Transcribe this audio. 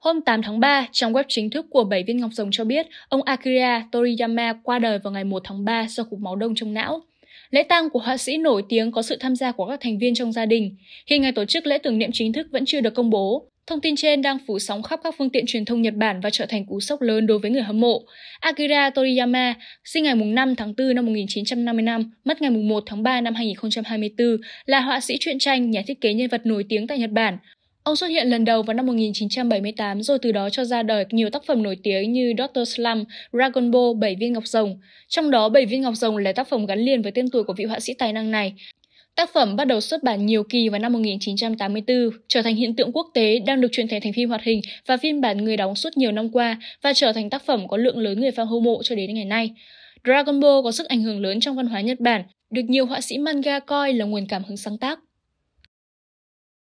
Hôm 8 tháng 3, trong web chính thức của bảy viên ngọc rồng cho biết, ông Akira Toriyama qua đời vào ngày 1 tháng 3 do cục máu đông trong não. Lễ tang của họa sĩ nổi tiếng có sự tham gia của các thành viên trong gia đình. Hiện ngày tổ chức lễ tưởng niệm chính thức vẫn chưa được công bố. Thông tin trên đang phủ sóng khắp các phương tiện truyền thông Nhật Bản và trở thành cú sốc lớn đối với người hâm mộ. Akira Toriyama, sinh ngày 5 tháng 4 năm 1955, mất ngày 1 tháng 3 năm 2024, là họa sĩ truyện tranh, nhà thiết kế nhân vật nổi tiếng tại Nhật Bản. Ông xuất hiện lần đầu vào năm 1978 rồi từ đó cho ra đời nhiều tác phẩm nổi tiếng như Doctor Slump, Dragon Ball, Bảy viên ngọc rồng. Trong đó, Bảy viên ngọc rồng là tác phẩm gắn liền với tên tuổi của vị họa sĩ tài năng này. Tác phẩm bắt đầu xuất bản nhiều kỳ vào năm 1984, trở thành hiện tượng quốc tế đang được chuyển thể thành phim hoạt hình và phiên bản người đóng suốt nhiều năm qua và trở thành tác phẩm có lượng lớn người fan hâm mộ cho đến ngày nay. Dragon Ball có sức ảnh hưởng lớn trong văn hóa Nhật Bản, được nhiều họa sĩ manga coi là nguồn cảm hứng sáng tác.